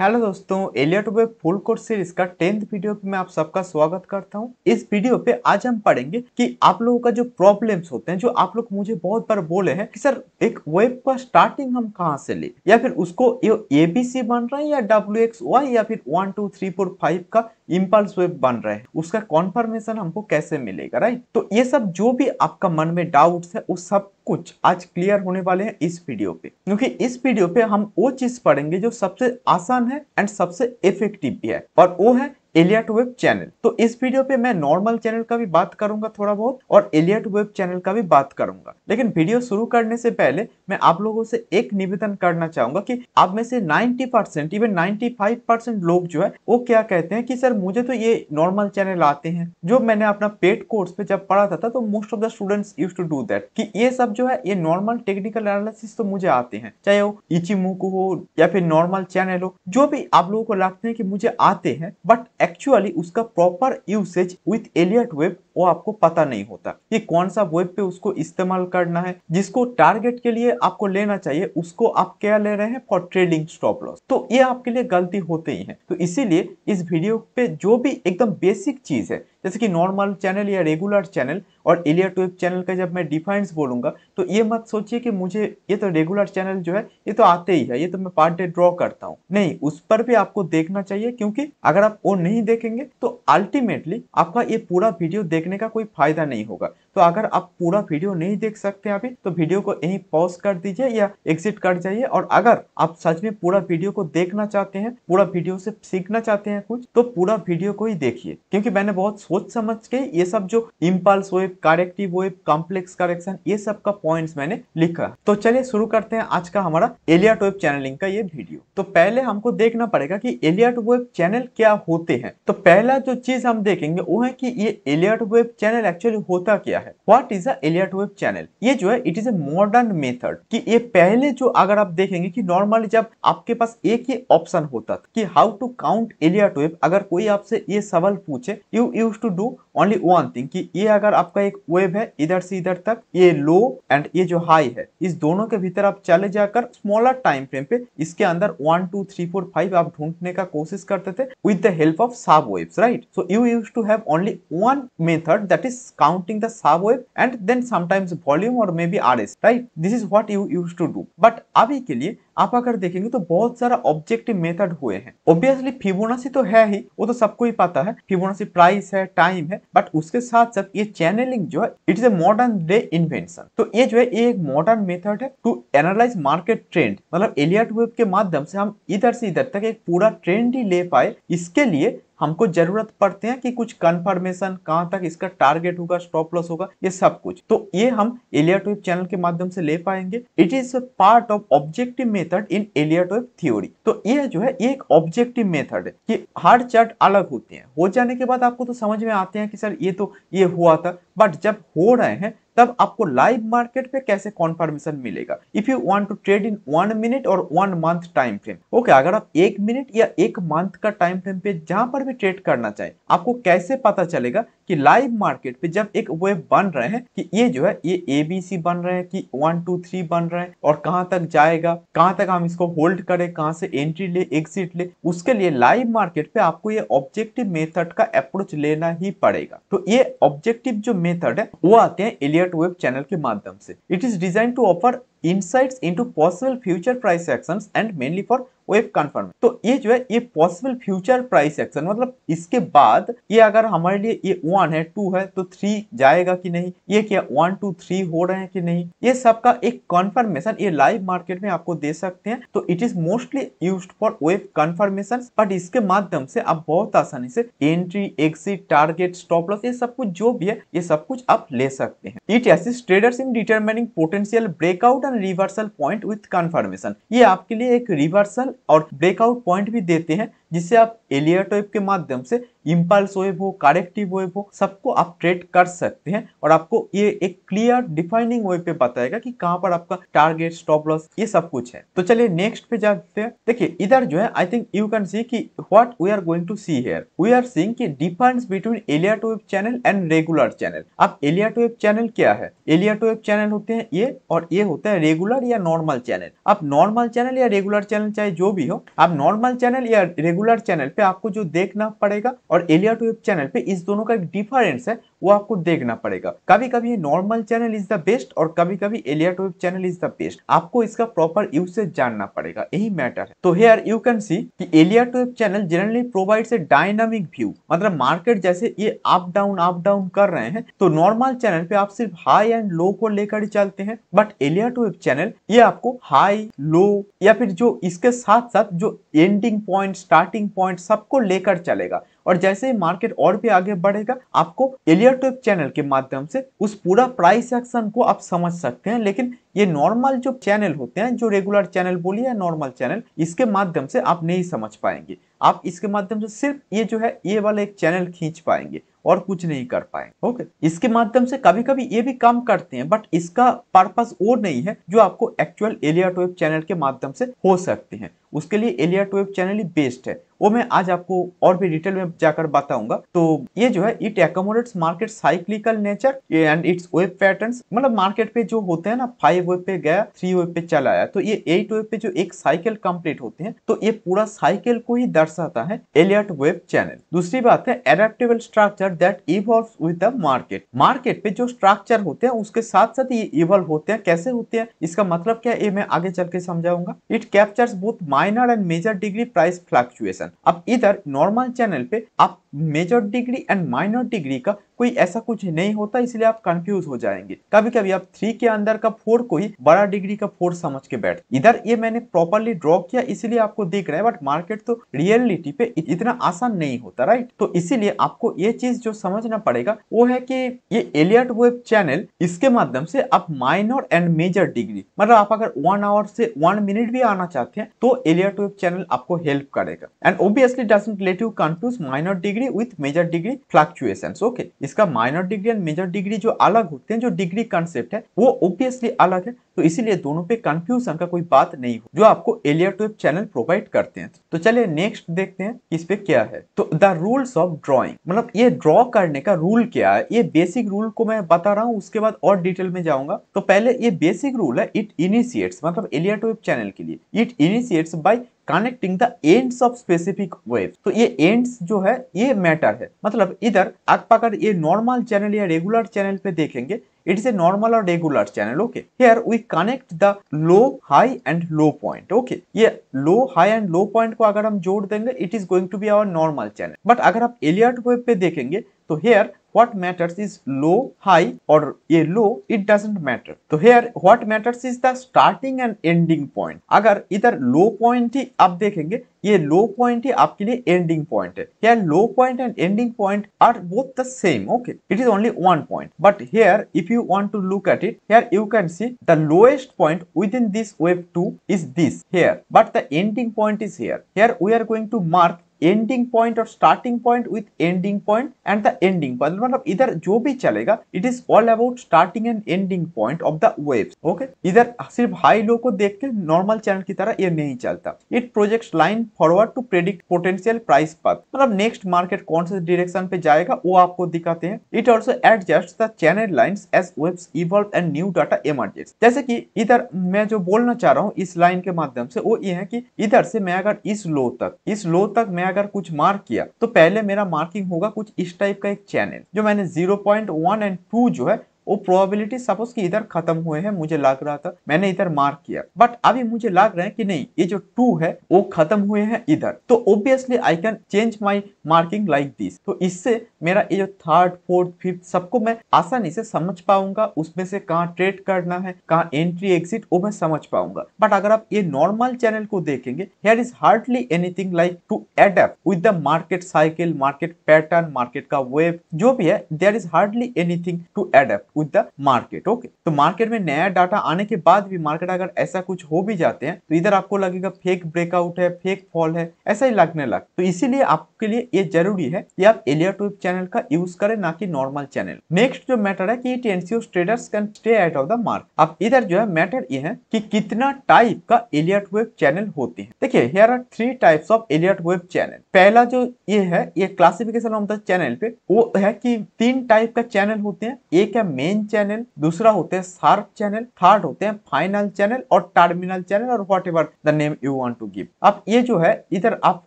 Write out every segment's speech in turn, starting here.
Hello दोस्तों Elliott टूबे full course series का टेंथ वीडियो पे मैं आप सबका स्वागत करता हूँ इस वीडियो पे आज हम पढ़ेंगे कि आप लोगों का जो प्रॉब्लम्स होते हैं जो आप लोग मुझे बहुत बार बोले हैं कि सर एक वेब का स्टार्टिंग हम कहाँ से ले या फिर उसको ए बी सी बन रहा है या डब्ल्यू एक्स वाई या फिर one two three four five का इम्पल्स वेब बन रहे हैं उसका कॉन्फर्मेशन हमको कैसे मिलेगा राइट तो ये सब जो भी आपका मन में डाउट्स है उस सब कुछ आज क्लियर होने वाले हैं इस वीडियो पे क्योंकि इस वीडियो पे हम वो चीज पढ़ेंगे जो सबसे आसान है एंड सबसे इफेक्टिव भी है और वो है एलियट वेब चैनल तो इस वीडियो पे मैं नॉर्मल चैनल का भी बात करूंगा थोड़ा बहुत और एलियट वेब चैनल का भी बात करूंगा लेकिन वीडियो शुरू करने से पहले मैं आप लोगों से एक निवेदन करना चाहूंगा कि आप में से 90 परसेंट इवन 95 परसेंट लोग जो है वो क्या कहते हैं कि सर मुझे तो ये नॉर्मल चैनल आते हैं जो मैंने अपना पेड कोर्स पे जब पढ़ा था, था तो most of the students use to do that कि ये सब जो है ये नॉर्मल टेक्निकल एनालिसिस तो मुझे आते हैं चाहे वो इचिमुकू हो या फिर नॉर्मल चैनल हो जो भी आप लोगों को लगते हैं कि मुझे आते हैं बट एक्चुअली उसका proper usage with Elliott wave वो आपको पता नहीं होता कि कौन सा वेब पे उसको इस्तेमाल करना है जिसको टारगेट के लिए आपको लेना चाहिए उसको आप क्या ले रहे हैं फॉर ट्रेडिंग स्टॉप लॉस तो ये आपके लिए गलती होते ही है तो इसीलिए इस वीडियो पे जो भी एकदम बेसिक चीज है जैसे कि नॉर्मल चैनल या रेगुलर चैनल और एलिया ट्वेब चैनल का जब मैं डिफाइंस बोलूंगा तो ये मत सोचिए कि मुझे ये तो रेगुलर चैनल जो है ये तो आते ही है ये तो मैं पार्ट डे ड्रॉ करता हूँ नहीं उस पर भी आपको देखना चाहिए क्योंकि अगर आप वो नहीं देखेंगे तो अल्टीमेटली आपका ये पूरा वीडियो देख देखने का कोई फायदा नहीं होगा तो अगर आप पूरा वीडियो नहीं देख सकते अभी तो वीडियो को यहीं पॉज कर दीजिए या एग्जिट कर जाइए और अगर आप सच में पूरा वीडियो को देखना चाहते हैं पूरा वीडियो से सीखना चाहते हैं कुछ तो पूरा वीडियो को ही देखिए क्योंकि मैंने बहुत सोच समझ के ये सब जो impulse wave corrective wave complex correction ये सब का पॉइंट मैंने लिखा तो चलिए शुरू करते हैं आज का हमारा एलियाट वेब चैनलिंग का ये वीडियो तो पहले हमको देखना पड़ेगा की एलियाट वेब चैनल क्या होते हैं तो पहला जो चीज हम देखेंगे वो है की ये एलियाट वेब चैनल एक्चुअली होता क्या है है what is Elliott wave channel ये जो है it is a modern method कि ये पहले जो अगर आप देखेंगे कि नॉर्मली जब आपके पास एक ही ऑप्शन होता था कि how to count Elliott wave अगर कोई आपसे ये सवाल पूछे you use to do only one thing कि ये अगर आपका एक वेब है इधर से इधर तक ये लो एंड ये जो हाई है इस दोनों के भीतर आप चले जाकर स्मॉलर टाइम फ्रेम पे इसके अंदर one two three four five आप ढूंढने का कोशिश करते थे with the help of sub waves right so you use to have only one method that is counting the sub sub wave and then sometimes volume or maybe RS right this is what you used to do but अभी के लिए आप अगर देखेंगे तो बहुत सारा objective method हुए हैं ऑब्वियसली फिबोनाची तो है ही वो तो सबको ही पता है फिबोनाची प्राइस है टाइम है बट उसके साथ साथ ये चैनलिंग जो है it is a modern day invention तो ये जो है ये एक मॉडर्न मेथड है टू एनालाइज मार्केट ट्रेंड मतलब एलियट वेब के माध्यम से हम इधर से इधर तक एक पूरा ट्रेंड ही ले पाए इसके लिए हमको जरूरत पड़ते हैं कि कुछ कंफर्मेशन कहां तक इसका टारगेट होगा स्टॉप लॉस होगा ये सब कुछ तो ये हम एलिया वेब चैनल के माध्यम से ले पाएंगे it is a part of objective method in Elliott wave theory तो ये जो है एक ऑब्जेक्टिव मेथड है कि हर चार्ट अलग होते हैं हो जाने के बाद आपको तो समझ में आते हैं कि सर ये तो ये हुआ था बट जब हो रहे हैं तब आपको लाइव मार्केट पे कैसे कॉन्फर्मेशन मिलेगा if you want to trade in one minute और one month time frame okay अगर आप एक मिनट या एक मंथ का टाइम फ्रेम पे जहां पर भी ट्रेड करना चाहे आपको कैसे पता चलेगा कि लाइव मार्केट पे जब एक वेव बन रहे हैं कि ये जो है ये एबीसी बन रहे हैं कि वन टू थ्री बन रहे हैं और कहां तक जाएगा कहाँ तक हम इसको होल्ड करें कहां से एंट्री ले एग्जिट ले उसके लिए लाइव मार्केट पे आपको ये ऑब्जेक्टिव मेथड का अप्रोच लेना ही पड़ेगा तो ये ऑब्जेक्टिव जो मेथड है वो आते हैं एलियट वेब चैनल के माध्यम से it is design to offer insights into possible future price actions and mainly for wave confirm तो ये जो है ये पॉसिबल फ्यूचर प्राइस एक्शन मतलब इसके बाद ये अगर हमारे लिए ये वन है टू है तो थ्री जाएगा कि नहीं ये क्या वन टू थ्री हो रहे हैं कि नहीं ये सबका एक कन्फर्मेशन ये लाइव मार्केट में आपको दे सकते हैं तो it is mostly use for wave confirmation but इसके माध्यम से आप बहुत आसानी से entry exit target stop loss ये सब कुछ जो भी है ये सब कुछ आप ले सकते हैं it as traders in determining potential breakout and reversal point with confirmation ये आपके लिए एक रिवर्सल और ब्रेकआउट पॉइंट भी देते हैं जिससे आप एलियर टाइप के माध्यम से इम्पल्स वेब हो कारेक्टिव वेब हो सबको आप ट्रेड कर सकते हैं और आपको ये एक क्लियर डिफाइनिंग वे पे बताएगा कि कहाँ पर आपका टारगेट स्टॉप लॉस ये सब कुछ है तो चलिए नेक्स्ट पे जाते हैं देखिए इधर जो है I think you can see कि what we are going to see here we are seeing difference between Elliott wave channel and regular channel अब एलियट वेब चैनल क्या है एलियट वेब चैनल होते हैं ये और ये होता है रेगुलर या नॉर्मल चैनल अब नॉर्मल चैनल या रेगुलर चैनल चाहे जो भी हो आप नॉर्मल चैनल या रेगुलर चैनल पे आपको जो देखना पड़ेगा और एलिया टू चैनल पे इस दोनों का एक डिफरेंस है वो आपको देखना पड़ेगा कभी कभी normal channel is the best और कभी कभी Elliott channel is the best आपको इसका प्रॉपर यूसेज जानना पड़ेगा यही मैटर है तो हेयर यू कैन सी कि Elliott channel generally provides a dynamic view मतलब मार्केट जैसे ये अप डाउन अप डाउन कर रहे हैं तो नॉर्मल चैनल पे आप सिर्फ हाई एंड लो को लेकर ही चलते हैं बट एलिया टू चैनल ये आपको हाई लो या फिर जो इसके साथ साथ जो एंडिंग पॉइंट स्टार्टिंग पॉइंट सबको लेकर चलेगा और जैसे ही मार्केट और भी आगे बढ़ेगा आपको एलियर टेप चैनल के माध्यम से उस पूरा प्राइस एक्शन को आप समझ सकते हैं लेकिन ये नॉर्मल जो चैनल होते हैं जो रेगुलर चैनल बोलिए नॉर्मल चैनल इसके माध्यम से आप नहीं समझ पाएंगे आप इसके माध्यम से सिर्फ ये जो है ये वाला एक चैनल खींच पाएंगे और कुछ नहीं कर पाएंगे ओके इसके माध्यम से कभी कभी ये भी काम करते हैं बट इसका पर्पज वो नहीं है जो आपको एक्चुअल एलिया वेब चैनल के माध्यम से हो सकते हैं उसके लिए एलिया वेब चैनल ही बेस्ट है वो मैं आज आपको और भी डिटेल में जाकर बताऊंगा तो ये जो है it accommodates market cyclical nature and its wave pattern मतलब मार्केट पे जो होते हैं ना फाइव फाइव वेब पे गया थ्री वेब पे चला आया तो ये एट वेब पे जो एक साइकिल कंप्लीट होते हैं तो ये पूरा साइकिल को ही दर्शाता है एलियट वेब चैनल दूसरी बात है adaptable structure that evolve with the market market पे जो स्ट्रक्चर होते हैं उसके साथ साथ ये इवॉल्व होते हैं कैसे होते हैं इसका मतलब क्या ये मैं आगे चल के समझाऊंगा it captures both minor and major degree price fluctuation अब इधर नॉर्मल चैनल पे आप major degree and minor degree का कोई ऐसा कुछ नहीं होता इसलिए आप कंफ्यूज हो जाएंगे कभी कभी आप थ्री के अंदर का फोर को ही बड़ा डिग्री का फोर समझ के बैठ इधर ये मैंने प्रॉपरली ड्रॉ किया इसीलिए आपको दिख रहा है बट मार्केट तो रियलिटी पे इतना आसान नहीं होता राइट तो इसीलिए आपको ये चीज जो समझना पड़ेगा वो है कि ये एलियट वेब चैनल इसके माध्यम से आप माइनर एंड मेजर डिग्री मतलब आप अगर वन आवर से वन मिनट भी आना चाहते हैं तो एलियट वेब चैनल आपको हेल्प करेगा and obviously doesn't let you confuse minor degree with major degree fluctuation okay इसका minor degree and major degree जो अलग होते हैं जो डिग्री कंसेप्ट है वो ओब्वियसली अलग है तो इसीलिए दोनों पे कंफ्यूजन का कोई बात नहीं हो जो आपको एलियर ट्यूब चैनल प्रोवाइड करते हैं तो चलिए नेक्स्ट देखते हैं इस पे क्या है तो द रूल्स ऑफ ड्रॉइंग मतलब ये ड्रॉ करने का रूल क्या है ये बेसिक रूल को मैं बता रहा हूँ उसके बाद और डिटेल में जाऊंगा तो पहले ये बेसिक रूल है इट इनिशिएट्स मतलब एलियर ट्यूब चैनल के लिए it initiates by connecting the ends of specific wave तो ये एंड्स जो है ये मैटर है मतलब इधर आप अगर ये नॉर्मल चैनल या रेगुलर चैनल पे देखेंगे इट इज ए नॉर्मल और regular channel okay here we connect the low high and low point okay ये low high and low point को अगर हम जोड़ देंगे it is going to be our normal channel but अगर आप Elliott wave पे देखेंगे तो here what matters is low high or a low it doesn't matter तो here what matters is the starting and ending point अगर इधर low point ही आप देखेंगे ये लो पॉइंट ही आपके लिए एंडिंग पॉइंट है here low point and ending point are both the same okay it is only one point but here if you want to look at it here you can see the lowest point within this wave 2 is this here but the ending point is here here we are going to mark ending point और starting point with ending point and the ending point मतलब इधर जो भी चलेगा it is all about starting and ending point of the wave okay इधर सिर्फ high low को देख के नॉर्मल चैनल की तरह ये नहीं चलता it project line forward to predict potential price path मतलब नेक्स्ट मार्केट कौन से डिरेक्शन पे जाएगा वो आपको दिखाते हैं it also adjust the channel line as waves evolve and new data emerges जैसे कि इधर मैं जो बोलना चाह रहा हूँ इस लाइन के माध्यम से वो ये है कि इधर से मैं अगर इस लो तक इस लो तक मैं अगर कुछ मार्क किया तो पहले मेरा मार्किंग होगा कुछ इस टाइप का एक चैनल जो मैंने zero point one and two जो है वो प्रोबेबिलिटी सपोज कि इधर खत्म हुए हैं मुझे लग रहा था मैंने इधर मार्क किया बट अभी मुझे लग रहा है कि नहीं ये जो टू है वो खत्म हुए हैं इधर तो obviously I can change my marking like this तो इससे मेरा ये जो थर्ड फोर्थ फिफ्थ सबको मैं आसानी से समझ पाऊंगा उसमें से कहाँ ट्रेड करना है कहाँ एंट्री एग्जिट वो मैं समझ पाऊंगा बट अगर आप ये नॉर्मल चैनल को देखेंगे here is hardly anything like to adapt with the market cycle market pattern market का वेव जो भी है there is hardly anything to adapt with the market okay तो मार्केट में नया डाटा आने के बाद भी मार्केट अगर ऐसा कुछ हो भी जाते हैं तो इधर आपको लगेगा फेक ब्रेकआउट है फेक फॉल है ऐसा ही लगने लग तो इसीलिए आपके लिए ये जरूरी है कि आप एलिया ट्यूब चैनल का यूज करें ना कि नॉर्मल चैनल नेक्स्ट जो मैटर है की it traders can stay out of the mark अब इधर जो है मैटर ये है की कि कितना टाइप का एलिया ट्यूब चैनल होते हैं देखिये here are three types of Elliott wave channel पहला जो ये है ये क्लासिफिकेशन ऑफ द चैनल पे वो है कि तीन टाइप का चैनल होते हैं एक है मेन मेन चैनल दूसरा होते हैं सार्क चैनल थर्ड होते हैं फाइनल चैनल और टर्मिनल चैनल और whatever the name you want to give अब ये जो है इधर आप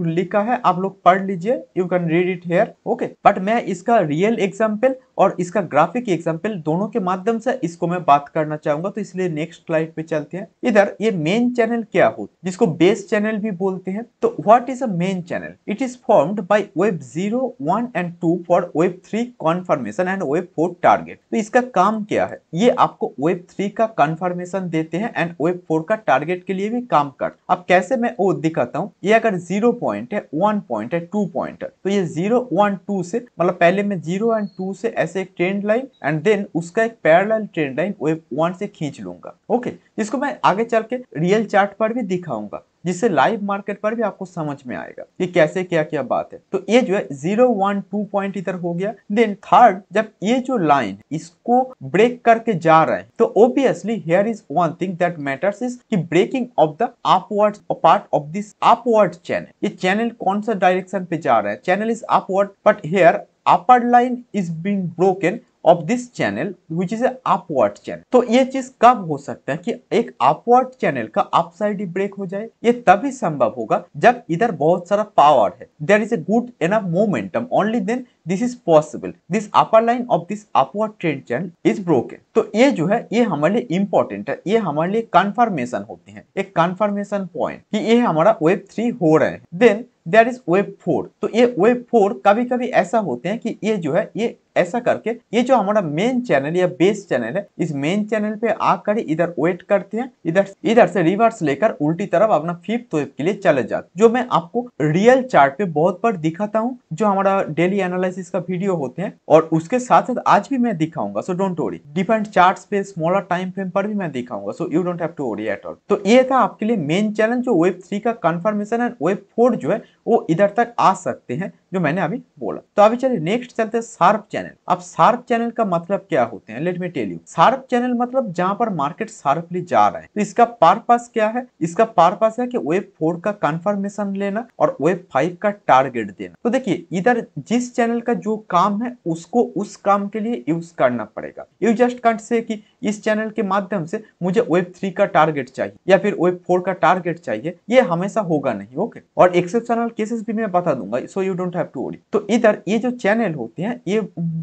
लिखा है आप लोग पढ़ लीजिए you can read it here okay but मैं इसका रियल एग्जाम्पल और इसका ग्राफिक एग्जाम्पल दोनों के माध्यम से इसको मैं बात करना चाहूंगा तो इसलिए नेक्स्ट स्लाइड पे चलते हैं इधर ये मेन चैनल क्या हो जिसको बेस चैनल भी बोलते हैं तो what is a main channel it is formed by wave zero one and two for wave three confirmation and wave four target तो इसका काम क्या है ये आपको वेब थ्री का कन्फर्मेशन देते हैं एंड वेब फोर का टारगेट के लिए भी काम कर अब कैसे मैं वो दिखाता हूँ ये अगर जीरो पॉइंट है वन पॉइंट है टू पॉइंट है तो ये जीरो वन टू से मतलब पहले में जीरो एंड टू से ऐसे एक ट्रेंड लाइन एंड देन उसका एक parallel trend line wave one से खींच लूंगा ओके इसको मैं आगे चल के रियल चार्ट पर भी दिखाऊंगा जिससे लाइव मार्केट पर भी आपको समझ में आएगा कि कैसे क्या क्या बात है तो ये जो है जीरो वन टू पॉइंट इधर हो गया देन थर्ड जब ये जो लाइन इसको ब्रेक करके जा रहा है तो obviously here is one thing that matters is कि breaking of the upward part of this upward channel ये चैनल कौन सा डायरेक्शन पे जा रहा है channel is upward but here upper line is being broken of this channel which is upward channel तो ये चीज कब हो सकता है कि एक अपवर्ड चैनल का अपसाइड ब्रेक हो जाए ये तभी संभव होगा जब इधर बहुत सारा पावर है there is a good an enough momentum only then this is possible this upper line of this upward trend channel is broken तो ये जो है ये हमारे लिए इम्पोर्टेंट है ये हमारे लिए कन्फर्मेशन होते हैं एक कन्फर्मेशन पॉइंट कि ये हमारा वेब थ्री हो रहे हैं then there is wave four तो ये वेब फोर कभी कभी ऐसा होते हैं कि ये जो है ये ऐसा करके ये जो हमारा मेन चैनल या बेस चैनल है इस मेन चैनल पे आकर इधर वेट करते हैं इधर इधर से रिवर्स लेकर उल्टी तरफ अपना फिफ्थ वेव के लिए चले जाते जो मैं आपको रियल चार्ट पे बहुत बार दिखाता हूँ जो हमारा डेली एनालिसिस का वीडियो होते हैं और उसके साथ साथ आज भी मैं दिखाऊंगा so don't worry different chart पे स्मॉलर टाइम फ्रेम पर भी मैं दिखाऊंगा so you don't have to worry at all तो ये था आपके लिए मेन चैनल जो वेब थ्री का कंफर्मेशन एंड वेब फोर जो है वो इधर तक आ सकते हैं जो मैंने अभी बोला तो अभी चलिए नेक्स्ट चलते हैं सार्प चैनल अब सार्प चैनल का मतलब क्या होते हैं let me tell you sharp channel मतलब जहां पर मार्केट सार्पली जा रहा है तो इसका पर्पस क्या है इसका पर्पस है कि वेब फोर का कंफर्मेशन लेना और वेब फाइव का टारगेट देना तो देखिए इधर जिस चैनल का जो काम है उसको उस काम के लिए यूज करना पड़ेगा यू जस्ट कंट से कि इस चैनल के माध्यम से मुझे वेब थ्री का टारगेट चाहिए या फिर वेब फोर का टारगेट चाहिए ये हमेशा होगा नहीं ओके और एक्सेप्शनल केसेस भी मैं बता दूंगा so you don't have to worry तो इधर ये जो चैनल होते हैं ये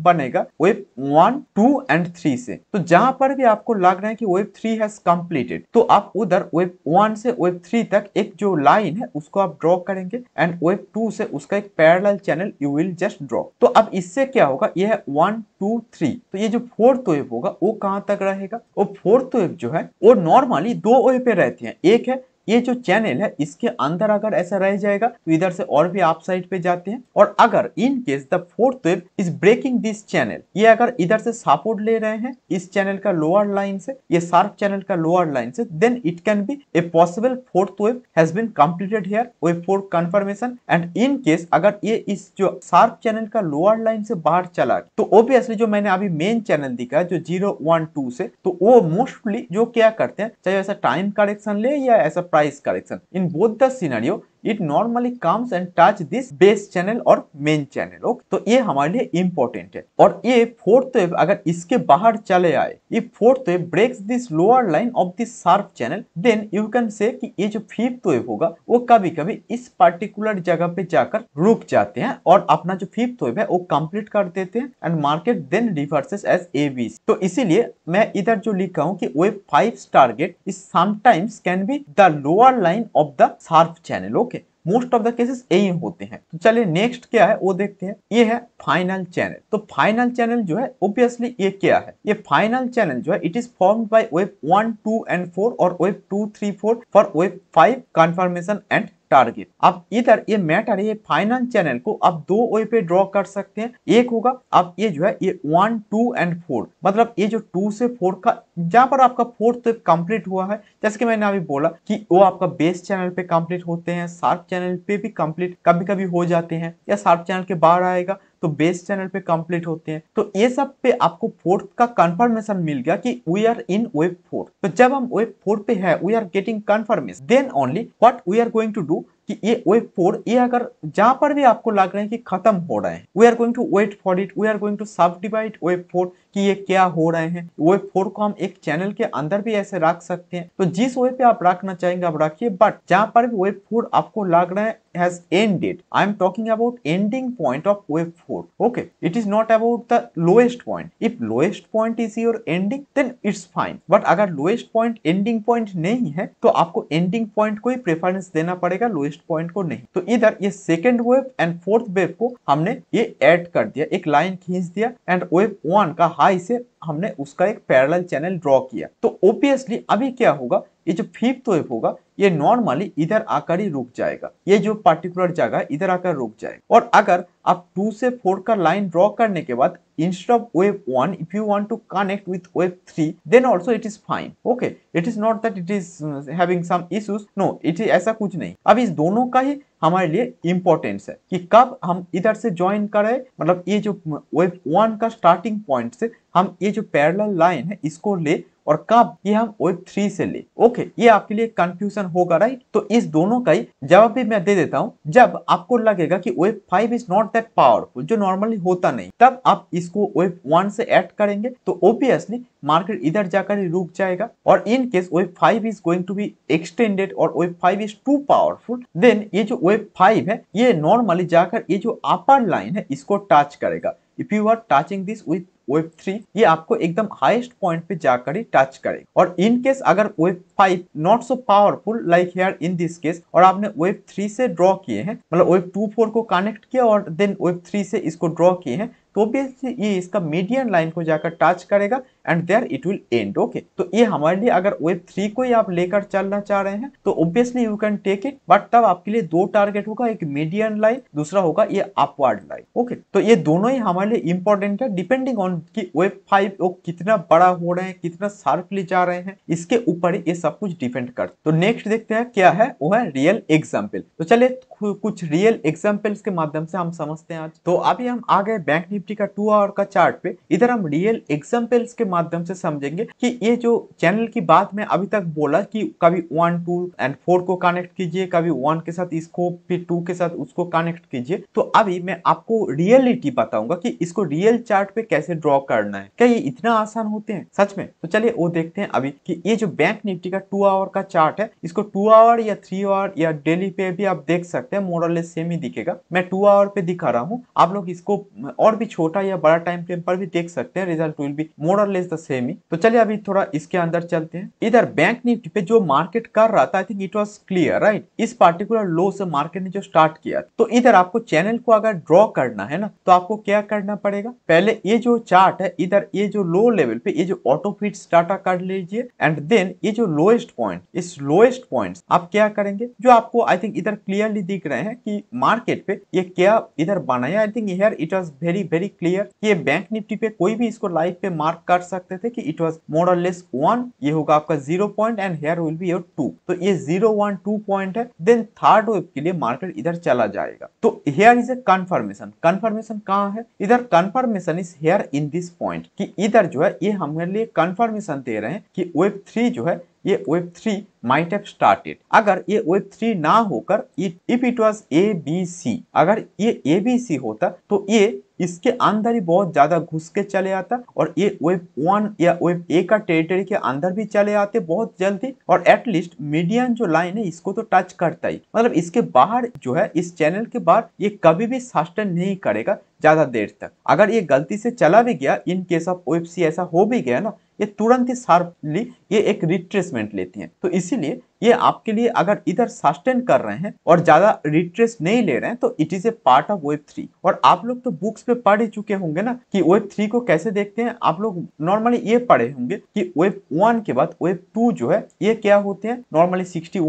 बनेगा wave one two and three से तो जहां पर भी आपको लग रहा है कि वेब थ्री हैज कंप्लीटेड तो आप उधर वेब वन से वेब थ्री तक एक जो लाइन है उसको आप ड्रॉ करेंगे एंड वेब टू से उसका एक parallel channel you will just draw तो अब इससे क्या होगा ये है वन टू थ्री तो ये जो फोर्थ वेब होगा वो कहाँ तक रहेगा वो फोर्थ वेब जो है वो नॉर्मली दो वेब पे रहती है एक है ये जो चैनल है इसके अंदर अगर ऐसा रह जाएगा तो इधर से और भी आप साइड पे जाते हैं और अगर in case the fourth wave is breaking this channel ये अगर इधर से सपोर्ट ले रहे हैं इस चैनल का लोअर लाइन से ये सार्क चैनल का लोअर लाइन से then it can be a possible fourth wave has been completed here wave fourth confirmation and in case अगर ये इस जो सार्क चैनल का लोअर लाइन से बाहर चला तो ओबियसली जो मैंने अभी मेन चैनल दिखा जो जीरो वन टू से तो वो मोस्टली जो क्या करते हैं चाहे ऐसा टाइम करेक्शन ले या ऐसा price correction. In both the scenario, it normally comes and touch this base channel और मेन चैनल ओके तो ये हमारे लिए इम्पोर्टेंट है और ये फोर्थ वेव अगर इसके बाहर चले आए ये fourth wave breaks this lower line of this sharp channel then you can say कि ये जो फिफ्थ वेव होगा वो कभी कभी इस पर्टिकुलर जगह पे जाकर रुक जाते हैं और अपना जो फिफ्थ वेव है वो कम्प्लीट कर देते हैं and market then reverses as A B तो इसीलिए मैं इधर जो लिखा हूँ कि wave five target is sometimes can be the lower line of the sharp channel okay most of the cases यही होते हैं तो चलिए नेक्स्ट क्या है वो देखते हैं ये है फाइनल चैनल तो फाइनल चैनल जो है ऑब्वियसली ये क्या है ये फाइनल चैनल जो है it is form by wave one two and four और wave two three four for wave five confirmation and target अब इधर ये मैटर ये फाइनल चैनल को आप दो वे पे ड्रॉ कर सकते हैं एक होगा अब ये जो है ये वन टू एंड फोर मतलब ये जो टू से फोर का जहां पर आपका फोर्थ तो कंप्लीट हुआ है जैसे कि मैंने अभी बोला कि वो आपका बेस चैनल पे कंप्लीट होते हैं शार्प चैनल पे भी कंप्लीट कभी कभी हो जाते हैं या शार्प चैनल के बाहर आएगा तो बेस चैनल पे कंप्लीट होते हैं तो ये सब पे आपको फोर्थ का कंफर्मेशन मिल गया कि we are in wave four तो जब हम वेब फोर पे है we are getting confirmation then only what we are going to do कि ये वेब फोर ये अगर जहां पर भी आपको लग रहे हैं कि खत्म हो रहे हैं we are going to wait for it we are going to subdivide wave four कि ये क्या हो रहे हैं वे फोर को हम एक चैनल के अंदर भी ऐसे रख सकते हैं तो जिस वे पे आप रखना चाहेंगे आप रखिए बट जहाँ पर भी वे फोर आपको लग रहा है has ended i am talking about ending point of wave four. okay it is not about the lowest point if lowest point is your ending then it's fine but अगर lowest point ending point नहीं है तो आपको ending point को ही preference देना पड़ेगा lowest point को नहीं तो इधर ये second wave and fourth wave को हमने ये add कर दिया एक line खींच दिया and wave 1 का आई से हमने उसका एक पैरेलल चैनल ड्रॉ किया तो ओबियसली अभी क्या होगा ये जो फिफ्थ वेव होगा ये नॉर्मली इधर आकर ही रुक जाएगा ये जो पर्टिकुलर जगह इधर आकर रुक जाएगा और अगर आप टू से फोर का लाइन ड्रॉ करने के बाद instead of wave 1 if you want to connect with wave 3 then also it is fine okay it is not that it is uh, having some issues no it is ऐसा कुछ नहीं अब इस दोनों का ही हमारे लिए इम्पोर्टेंस है कि कब हम इधर से ज्वाइन करें मतलब ये जो वेव वन का स्टार्टिंग पॉइंट से हम ये जो पैरेलल लाइन है इसको ले और कब ये हम वेब थ्री से ले ओके ये आपके लिए कंफ्यूजन होगा राइट तो इस दोनों का ही जवाब भी मैं दे देता हूँ जब आपको लगेगा कि wave five is not that powerful जो नॉर्मली होता नहीं तब आप इसको वेब वन से ऐड करेंगे तो ओबियसली मार्केट इधर जाकर ही रुक जाएगा और in case wave five is going to be extended और wave five is too powerful then ये जो वेब फाइव है ये नॉर्मली जाकर ये जो अपर लाइन है इसको टच करेगा if you are touching this with wave three ये आपको एकदम हाईएस्ट पॉइंट पे जाकर ही टच करे और इन केस अगर wave five not so powerful like here in this case और आपने वेब थ्री से ड्रॉ किए हैं मतलब वेब टू फोर को कनेक्ट किया और देन वेब थ्री से इसको ड्रॉ किए हैं तो ऑब्वियसली ये इसका मीडियम लाइन को जाकर टच करेगा and there it will end okay तो ये हमारे लिए अगर वेब थ्री को ही आप लेकर चलना चाह रहे हैं तो obviously you can take it but तब आपके लिए दो टारगेट होगा एक मीडियम लाइन दूसरा होगा ये अपवर्ड लाइन ओके तो ये दोनों ही हमारे लिए इंपॉर्टेंट है डिपेंडिंग ऑन कि वेब फाइव वो कितना बड़ा हो रहे हैं कितना शार्पली जा रहे हैं इसके ऊपर ये सब कुछ डिपेंड कर तो नेक्स्ट देखते हैं क्या है वो है रियल एग्जाम्पल तो चलिए कुछ रियल एग्जाम्पल्स के माध्यम से हम समझते हैं आज तो अभी हम आ गए बैंक निफ्टी का टू आवर का चार्ट पे इधर हम रियल एग्जाम्पल्स के माध्यम से समझेंगे कि ये जो चैनल की बात में अभी तक बोला कि कभी वन टू एंड फोर को कनेक्ट कीजिए कभी वन के साथ इसको फिर टू के साथ उसको कनेक्ट कीजिए तो अभी मैं आपको रियलिटी बताऊंगा कि इसको रियल चार्ट पे कैसे ड्रॉ ड्रॉ करना है क्या ये इतना आसान होते हैं सच में तो चलिए वो देखते हैं अभी कि ये जो बैंक निफ्टी का टू आवर का चार्ट है इसको टू आवर या थ्री आवर या डेली पे भी आप देख सकते हैं मोरलेस सेम ही दिखेगा मैं टू आवर पे दिखा रहा हूँ आप लोग इसको और भी छोटा या बड़ा टाइम फ्रेम पर भी देख सकते हैं result will be more less the same ही तो चलिए अभी थोड़ा इसके अंदर चलते हैं इधर बैंक निफ्टी पे जो मार्केट कर रहा था I think it was clear right इस पार्टिकुलर लो से मार्केट ने जो स्टार्ट किया तो इधर आपको चैनल को अगर ड्रॉ करना है ना तो आपको क्या करना पड़ेगा पहले ये जो चार्ट है इधर ये जो लो लेवल पे ये जो ऑटो फिट्स डाटा कर लीजिए एंड देन ये जो लोएस्ट पॉइंट इस लोएस्ट पॉइंट आप क्या करेंगे जो आपको आई थिंक इधर क्लियरली दिख रहे हैं कि मार्केट पे ये क्या इधर बनाया I think here it was very very clear ये बैंक निफ्टी पे कोई भी इसको लाइव पे मार्क कर सकते थे कि it was more less one ये होगा आपका zero point and here will be your two तो ये जीरो वन टू पॉइंट है देन थर्ड वेब के लिए मार्केट इधर चला जाएगा तो here is a confirmation confirmation कहाँ है इधर confirmation is here in this point कि इधर जो है ये हमारे लिए कंफर्मेशन दे रहे हैं कि वेब थ्री जो है ये wave three might have started अगर ये वेब थ्री ना होकर if it was A B C अगर ये ए बी सी होता तो ये इसके अंदर ही बहुत ज़्यादा घुस के चले आता और ये वेब वन या वेब ए का टेरिटरी के अंदर भी चले आते बहुत जल्दी और एटलीस्ट मीडियम जो लाइन है इसको तो टच करता ही मतलब इसके बाहर जो है इस चैनल के बाहर ये कभी भी सस्टेन नहीं करेगा ज़्यादा देर तक अगर ये गलती से चला भी गया in case of wave C ऐसा हो भी गया ना ये तुरंत ही शार्पली ये एक रिट्रेसमेंट लेती हैं तो इसीलिए ये आपके लिए अगर इधर सस्टेन कर रहे हैं और ज्यादा रिट्रेस नहीं ले रहे हैं तो it is a part of wave three और आप लोग तो बुक्स पे पढ़ ही चुके होंगे ना कि वेब थ्री को कैसे देखते हैं आप लोग नॉर्मली ये पढ़े होंगे कि वेब वन के बाद वेब टू जो है ये क्या होते हैं नॉर्मली सिक्सटी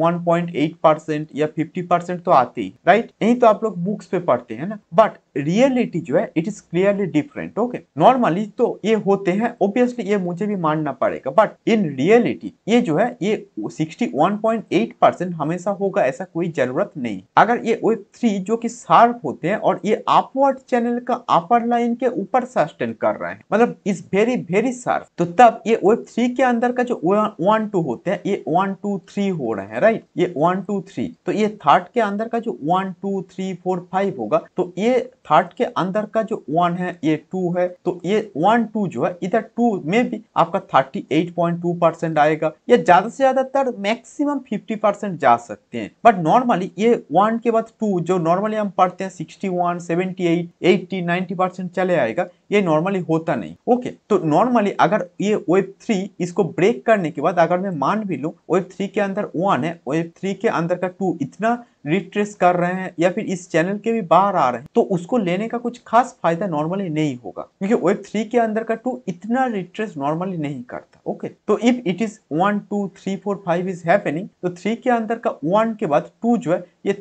या फिफ्टी तो आते ही राइट यही तो आप लोग बुक्स पे पढ़ते हैं ना बट रियलिटी जो है it is clearly different okay normally तो ये होते हैं ऑब्वियसली ये मुझे भी मानना पड़ेगा बट इन रियलिटी ये जो है ये सिक्सटी वन 1.8 परसेंट हमेशा होगा ऐसा कोई जरूरत नहीं अगर ये वेब थ्री जो कि शार्प होते हैं और ये अपवर्ड चैनल का अपर लाइन के ऊपर सस्टेन कर रहे हैं मतलब इज वेरी वेरी शार्प तो तब ये वेब थ्री के अंदर का जो वन टू होते हैं ये वन टू थ्री हो रहे हैं राइट ये वन टू थ्री तो ये थर्ड के अंदर का जो one two three four five होगा तो ये थर्ड के अंदर का जो वन है ये टू है तो ये वन टू जो है इधर टू में भी आपका thirty eight point two percent आएगा या ज्यादा से ज्यादातर मैक्सिम मैक्सिमम 50 परसेंट जा सकते हैं बट नॉर्मली ये वन के बाद टू जो नॉर्मली हम पढ़ते हैं 61, 78, 80, 90 परसेंट चले आएगा ये नॉर्मली होता नहीं ओके okay, तो नॉर्मली अगर ये वेब थ्री इसको ब्रेक करने के बाद अगर मैं मान भी लू वेब थ्री के अंदर वन है वेब थ्री के अंदर का टू इतना रिट्रेस कर रहे हैं या फिर इस चैनल के भी बाहर आ रहे हैं तो उसको लेने का कुछ खास फायदा नॉर्मली नहीं होगा क्योंकि वेब थ्री के अंदर का टू इतना रिट्रेस नॉर्मली नहीं करता ओके तो if it is one two three four five is happening तो थ्री के अंदर का वन के बाद टू जो है ये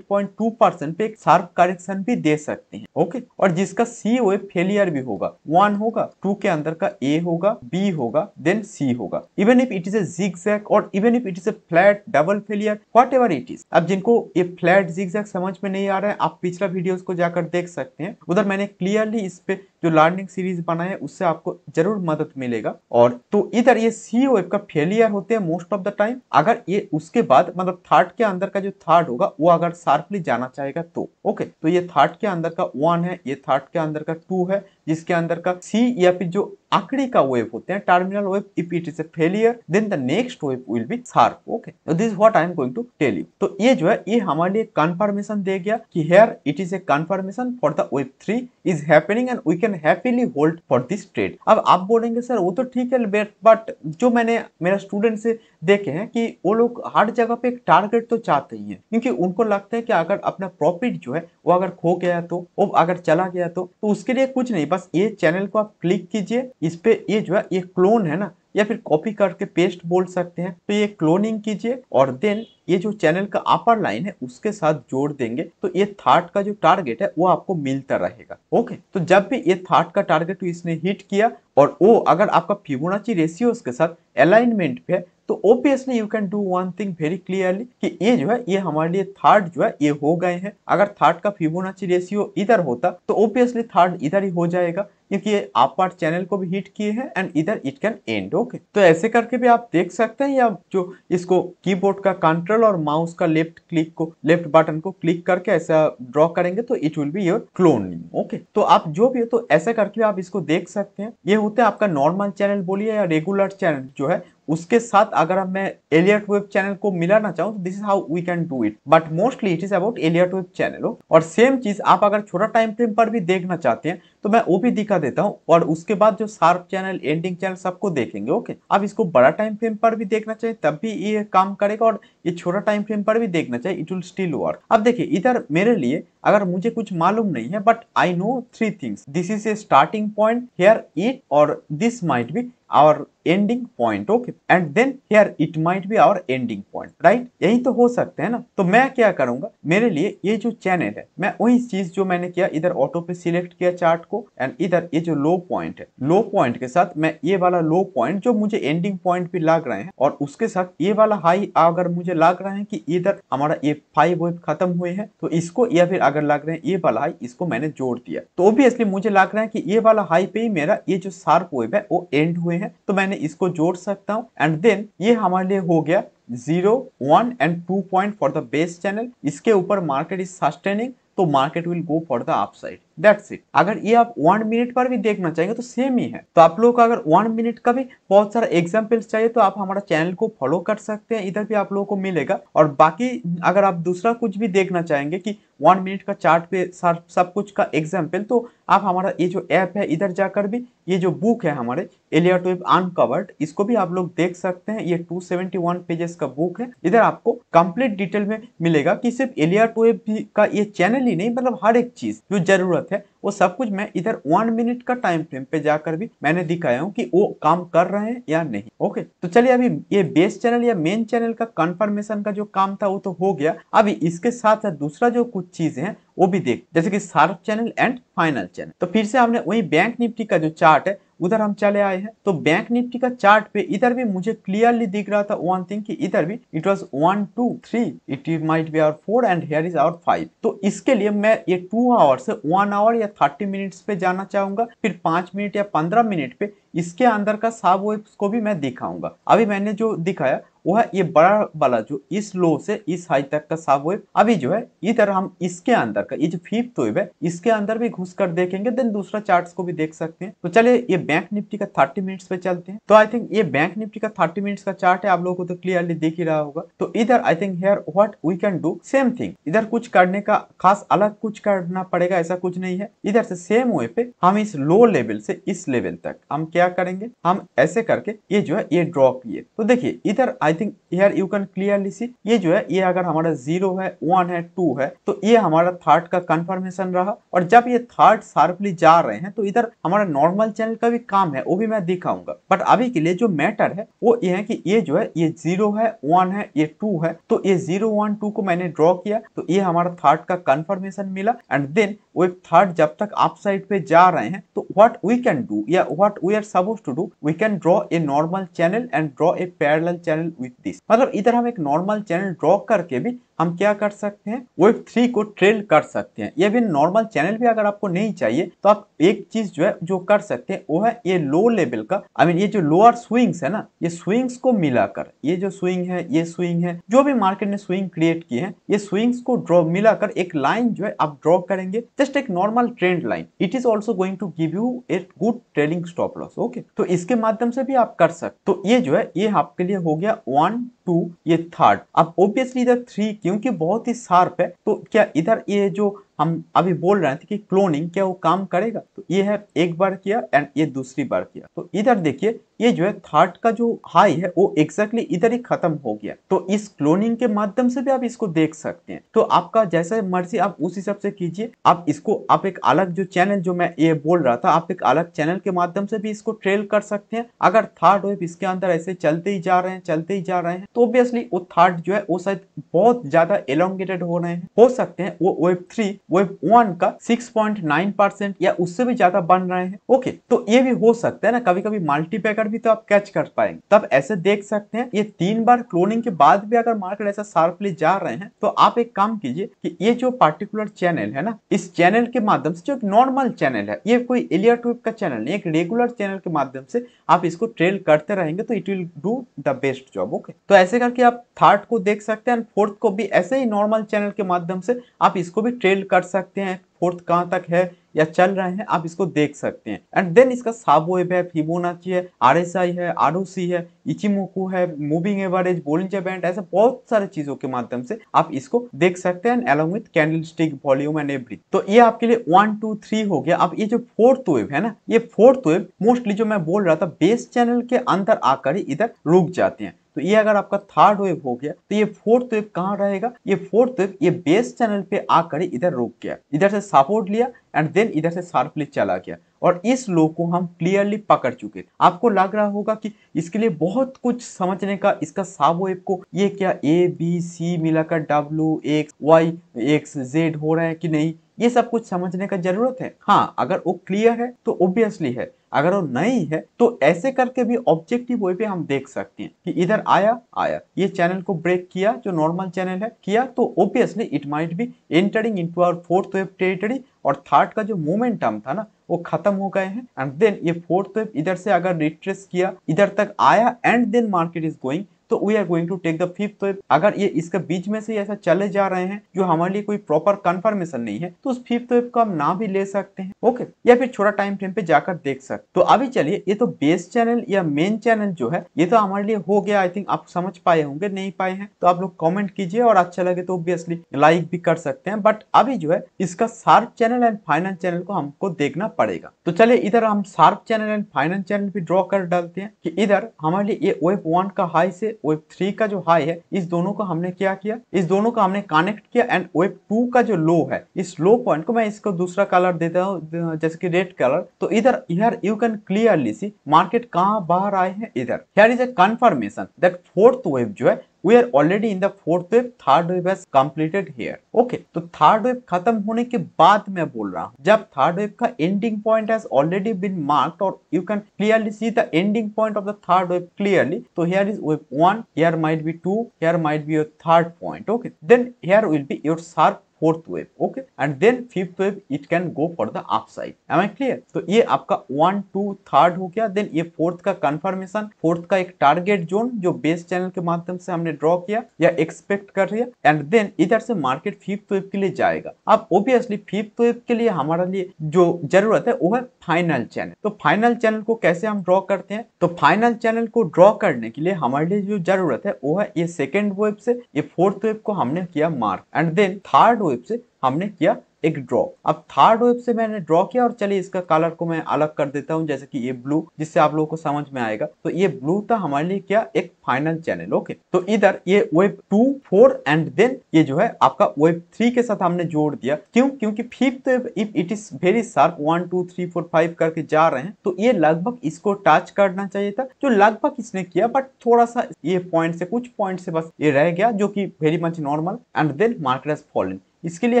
टू परसेंट पे एक शार्प करेक्शन भी दे सकते हैं ओके और जिसका सी वेब फेलियर भी होगा वन होगा टू के अंदर का ए होगा बी होगा देन सी होगा even if it is a zig और even if it is a flat double failure whatever it is अब जिनको ये फ्लैट जिक्स समझ में नहीं आ रहा है आप पिछला वीडियोस को जाकर देख सकते हैं उधर मैंने क्लियरली इस पर जो लर्निंग सीरीज बनाए उससे आपको जरूर मदद मिलेगा और तो इधर ये सी वेब का फेलियर होते हैं मोस्ट ऑफ द टाइम अगर ये उसके बाद मतलब थर्ड के अंदर का जो थर्ड होगा वो अगर शार्पली जाना चाहेगा तो ओके तो ये थर्ड के अंदर का वन है ये थर्ड के अंदर का टू है जिसके अंदर का सी या फिर जो आंकड़े का वेव होते हैं terminal wave if it is a failure then the next wave will be sharp okay this what I am going to tell you तो ये जो है ये हमारे लिए कंफर्मेशन दे गया कि here it is a confirmation for the wave three is happening and we can can happily hold for this trade अब आप बोलेंगे सर वो तो ठीक है बेट बट जो मैंने मेरा स्टूडेंट से देखे हैं कि वो लोग हर जगह पे एक टारगेट तो चाहते ही हैं क्योंकि उनको लगता है कि अगर अपना प्रॉफिट जो है वो अगर खो गया तो वो अगर चला गया तो, तो उसके लिए कुछ नहीं बस ये चैनल को आप क्लिक कीजिए इस पे ये जो है ये क्लोन है ना या फिर कॉपी करके पेस्ट बोल सकते हैं तो ये क्लोनिंग कीजिए और देन ये जो चैनल का अपर लाइन है उसके साथ जोड़ देंगे तो ये थर्ड का जो टारगेट है वो आपको मिलता रहेगा ओके तो जब भी ये थर्ड का टारगेट इसने हिट किया और वो अगर आपका फिबोनाची रेशियोज के साथ अलाइनमेंट पे है तो obviously you can do one thing very clearly कि ये जो है ये हमारे लिए थर्ड जो है ये हो गए हैं अगर थर्ड का फिबोनाची रेशियो इधर होता तो ओबियसली थर्ड इधर ही हो जाएगा क्योंकि ये अपर चैनल को भी हिट किए हैं एंड इधर इट कैन एंड ओके तो ऐसे करके भी आप देख सकते हैं या जो इसको कीबोर्ड का कंट्रोल और माउस का लेफ्ट क्लिक को लेफ्ट बटन को क्लिक करके ऐसा ड्रॉ करेंगे तो it will be your clone okay तो आप जो भी है तो ऐसे करके आप इसको देख सकते हैं ये होता है आपका नॉर्मल चैनल बोलिए या रेगुलर चैनल जो है उसके साथ अगर मैं एलियट वेब चैनल को मिलाना चाहूँ तो this is how we can do it but mostly it is about Elliott wave channel और सेम चीज आप अगर छोटा टाइम फ्रेम पर भी देखना चाहते हैं तो मैं वो भी दिखा देता हूँ और उसके बाद जो शार्प चैनल एंडिंग चैनल सबको देखेंगे ओके आप इसको बड़ा टाइम फ्रेम पर भी देखना चाहिए तब भी ये काम करेगा और ये छोटा टाइम फ्रेम पर भी देखना चाहिए इट विल स्टिल वर्क अब देखिए इधर मेरे लिए अगर मुझे कुछ मालूम नहीं है but I know three things this is a starting point here it और दिस माइट बी और ending point okay and then here it might be our ending point right यही तो हो सकते हैं ना तो मैं क्या करूंगा मेरे लिए ये जो चैनल है मैं वही चीज जो मैंने किया इधर ऑटो पे सिलेक्ट किया चार्ट को एंड इधर ये जो लो पॉइंट है लो पॉइंट के साथ मैं ये वाला लो पॉइंट जो मुझे एंडिंग पॉइंट भी लग रहे हैं और उसके साथ ये वाला हाई अगर मुझे लग रहा है कि इधर हमारा ये फाइव वेव खत्म हुए हैं तो इसको या फिर अगर लग रहे हैं ये वाला हाई इसको मैंने जोड़ दिया तो ऑब्वियसली मुझे लग रहा है कि ये वाला हाई पे ही मेरा ये जो शार्प वेव है वो एंड हुए हैं तो मैंने इसको जोड़ सकता हूँ एंड देन ये हमारे लिए हो गया zero one and two point for the base channel इसके ऊपर मार्केट इज सस्टेनिंग तो market will go for the upside that's it अगर ये आप वन मिनट पर भी देखना चाहेंगे तो सेम ही है तो आप लोग को अगर वन मिनट का भी बहुत सारा एग्जाम्पल्स चाहिए तो आप हमारा चैनल को फॉलो कर सकते हैं इधर भी आप लोगों को मिलेगा और बाकी अगर आप दूसरा कुछ भी देखना चाहेंगे कि वन मिनट का चार्ट पे सब कुछ का एग्जाम्पल तो आप हमारा ये जो ऐप है इधर जाकर भी ये जो बुक है हमारे एलिया वेब अनकवर्ड इसको भी आप लोग देख सकते हैं ये 271 पेजेस का बुक है इधर आपको कंप्लीट डिटेल में मिलेगा कि सिर्फ एलियट वेब का ये चैनल ही नहीं मतलब हर एक चीज जो जरूरत जरूरत है वो सब कुछ मैं इधर वन मिनट का टाइम फ्रेम पे जाकर भी मैंने दिखाया हूँ कि वो काम कर रहे हैं या नहीं ओके तो चलिए अभी ये बेस चैनल या मेन चैनल का कंफर्मेशन का जो काम था वो तो हो गया अभी इसके साथ साथ दूसरा जो कुछ चीज है वो भी देख जैसे कि sharp channel and final channel तो फिर से हमने वही बैंक निफ्टी का जो चार्ट है उधर हम चले आए हैं तो बैंक निफ्टी का चार्ट पे इधर भी मुझे क्लियरली दिख रहा था वन थिंग कि इधर भी it was one two three it is might be our four and here is our five तो इसके लिए मैं ये टू आवर से वन आवर या थर्टी मिनट्स पे जाना चाहूंगा फिर पांच मिनट या पंद्रह मिनट पे इसके अंदर का साब वेब्स को भी मैं दिखाऊंगा अभी मैंने जो दिखाया वो है ये बड़ा वाला जो इस लो से इस हाई तक का साफ वेब अभी जो है इधर हम इसके अंदर का ये जो फिफ्थ वेब है इसके अंदर भी घुस कर देखेंगे देन दूसरा चार्ट को भी देख सकते हैं तो चलिए ये बैंक निफ्टी का थर्टी मिनट्स पे चलते हैं तो आई थिंक ये बैंक निफ्टी का थर्टी मिनट्स का चार्ट है आप लोगों को तो क्लियरली देख ही रहा होगा तो इधर I think here what we can do same thing इधर कुछ करने का खास अलग कुछ करना पड़ेगा ऐसा कुछ नहीं है इधर से सेम वे पे हम इस लो लेवल से इस लेवल तक हम क्या करेंगे हम ऐसे करके ये जो है ये ड्रॉ किए तो देखिए इधर I think here you can clearly see ये जो है ये अगर हमारा जीरो है वन है टू है तो ये हमारा थर्ड का कंफर्मेशन रहा और जब ये थर्ड शार्पली जा रहे हैं तो इधर हमारा नॉर्मल चैनल का भी काम है वो भी मैं दिखाऊंगा बट अभी के लिए जो मैटर है वो ये है कि ये जो है ये जीरो है वन है ये टू है तो ये जीरो वन टू को मैंने ड्रॉ किया तो ये हमारा थर्ड का कंफर्मेशन मिला एंड देन वो थर्ड जब तक अप साइड पे जा रहे हैं तो व्हाट वी कैन डू या what we are suppose to do we can draw a normal channel and draw a parallel channel with this मतलब इधर हम एक नॉर्मल चैनल ड्रॉ करके भी हम क्या कर सकते हैं वेब थ्री को ट्रेल कर सकते हैं ये भी नॉर्मल चैनल भी अगर आपको नहीं चाहिए तो आप एक चीज जो है जो कर सकते हैं वो है ये लो लेवल का आई I मीन mean, ये जो लोअर स्विंग्स है ना ये स्विंग्स को मिलाकर ये जो स्विंग है ये स्विंग है जो भी मार्केट ने स्विंग क्रिएट किए हैं ये स्विंग्स को ड्रॉ मिलाकर एक लाइन जो है आप ड्रॉ करेंगे जस्ट एक normal trend line it is also going to give you a good trading stop loss okay तो इसके माध्यम से भी आप कर सकते तो ये जो है ये आपके लिए हो गया वन टू ये थर्ड अब ऑब्वियसली इधर थ्री क्योंकि बहुत ही शार्प है तो क्या इधर ये जो हम अभी बोल रहे थे कि क्लोनिंग क्या वो काम करेगा तो ये है एक बार किया एंड ये दूसरी बार किया तो इधर देखिए ये जो है थर्ड का जो हाई है वो एग्जैक्टली exactly इधर ही खत्म हो गया तो इस क्लोनिंग के माध्यम से भी आप इसको देख सकते हैं तो आपका जैसा मर्जी आप उस हिसाब से कीजिए आप इसको आप एक अलग जो चैनल जो मैं ये बोल रहा था आप एक अलग चैनल के माध्यम से भी इसको ट्रेल कर सकते हैं अगर थर्ड वेब इसके अंदर ऐसे चलते ही जा रहे हैं चलते ही जा रहे हैं तो ऑब्वियसली वो थर्ड जो है वो शायद बहुत ज्यादा एलोंगेटेड हो रहे हैं हो सकते हैं वो वेब थ्री वेब वन का 6.9 परसेंट या उससे भी ज्यादा बन रहे हैं ओके तो ये भी हो सकता है ना कभी कभी मल्टीपैकर भी तो आप कैच कर पाएंगे तब ऐसे देख सकते हैं ये तीन बार क्लोनिंग के बाद भी अगर मार्केट ऐसा शार्पली जा रहे हैं तो आप एक काम कीजिए कि ये जो पार्टिकुलर चैनल है ना इस चैनल के माध्यम से जो एक नॉर्मल चैनल है ये कोई एलियर ट्यूब का चैनल नहीं एक रेगुलर चैनल के माध्यम से आप इसको ट्रेल करते रहेंगे तो it will do the best job okay तो ऐसे करके आप थर्ड को देख सकते हैं एंड फोर्थ को भी ऐसे ही नॉर्मल चैनल के माध्यम से आप इसको भी ट्रेल कर कर सकते हैं फोर्थ कहाँ तक है या चल रहे हैं आप इसको देख सकते हैं एंड देन इसका साबो एब है फिबोनाची है आर एस आई है आर ओ सी है इचिमोकू है मूविंग एवरेज बोलिंजर बैंड ऐसे बहुत सारे चीजों के माध्यम से आप इसको देख सकते हैं along with candle stick volume and every तो ये आपके लिए वन टू थ्री हो गया अब ये जो फोर्थ वेब है ना ये फोर्थ वेब मोस्टली जो मैं बोल रहा था बेस चैनल के अंदर आकर ही इधर रुक जाते हैं तो ये अगर आपका थर्ड वेव हो गया तो ये फोर्थ वेव कहाँ रहेगा ये फोर्थ वेव ये बेस चैनल पे आकर इधर रुक गया इधर से सपोर्ट लिया एंड देन इधर से शार्पली चला गया और इस लो को हम क्लियरली पकड़ चुके आपको लग रहा होगा कि इसके लिए बहुत कुछ समझने का इसका साब वेव को ये क्या ए बी सी मिलाकर W X Y X Z हो रहा है कि नहीं ये सब कुछ समझने का जरूरत है हाँ अगर वो क्लियर है तो ऑब्वियसली है अगर वो नहीं है तो ऐसे करके भी ऑब्जेक्टिव वे पे हम देख सकते हैं कि इधर आया आया ये चैनल को ब्रेक किया जो नॉर्मल चैनल है किया तो obviously it might be entering into our fourth wave territory और थर्ड का जो मोमेंटम था ना वो खत्म हो गए हैं एंड देन ये फोर्थ वेव इधर से अगर रिट्रेस किया इधर तक आया and then market is going तो we are going to take the fifth wave अगर ये इसके बीच में से ऐसा चले जा रहे हैं जो हमारे लिए कोई प्रॉपर कंफर्मेशन नहीं है तो उस फिफ्थ वेव का हम नाम भी ले सकते हैं ओके या फिर छोटा टाइम फ्रेम पे जाकर देख सकते तो अभी चलिए ये तो बेस चैनल या मेन चैनल जो है ये तो हमारे लिए हो गया आई थिंक आप समझ पाए होंगे नहीं पाए हैं तो आप लोग कॉमेंट कीजिए और अच्छा लगे तो ऑब्वियसली लाइक भी कर सकते हैं बट अभी जो है इसका sharp channel and finance channel को हमको देखना पड़ेगा तो चलिए इधर हम sharp channel and finance channel भी ड्रॉ कर डालते हैं कि इधर हमारे लिए ये वेब वन का हाई से वेब थ्री का जो हाई है इस दोनों को हमने क्या किया इस दोनों को हमने कनेक्ट किया एंड वेब टू का जो लो है इस लो पॉइंट को मैं इसको दूसरा कलर देता हूँ जैसे कि रेड कलर तो इधर इधर you can clearly see market कहाँ बाहर आए हैं इधर here is a confirmation that fourth wave जो है we are already in the fourth wave third wave has completed here okay तो थर्ड वेव खत्म होने के बाद मैं बोल रहा हूँ जब थर्ड वेव का ending point has already been marked और you can clearly see the ending point of the third wave clearly तो here is wave one here might be two here might be your third point okay then here will be your sharp fourth wave okay and then fifth wave it can go for the upside am I clear तो ये आपका one two third हो गया then ये fourth का confirmation fourth का एक target zone जो बेस चैनल के माध्यम से हमने ड्रॉ किया या एक्सपेक्ट कर रही है एंड देन इधर से मार्केट फिफ्थ वेव के लिए जाएगा अब ओबियसली फिफ्थ वेव के लिए हमारे लिए जो जरूरत है वो है फाइनल चैनल तो फाइनल चैनल को कैसे हम ड्रॉ करते हैं तो फाइनल चैनल को ड्रॉ करने के लिए हमारे लिए जो जरूरत है वो है ये सेकेंड वेव से ये फोर्थ वेव को हमने किया mark and then third wave से हमने किया एक ड्रॉ अब थर्ड वेब से मैंने ड्रॉ किया और चलिए इसका कलर को मैं अलग कर देता हूँ जैसे कि ये ब्लू जिससे आप लोगों को समझ में आएगा तो ये ब्लू था हमारे लिए क्या एक फाइनल चैनल ओके तो इधर ये wave two four and then ये जो है आपका वेब थ्री के साथ हमने जोड़ दिया क्यों क्योंकि fifth wave if it is very sharp one two three four five करके जा रहे हैं तो ये लगभग इसको टच करना चाहिए था जो लगभग इसने किया बट थोड़ा सा ये पॉइंट से कुछ पॉइंट से बस ये रह गया जो की very much normal and then market falling इसके लिए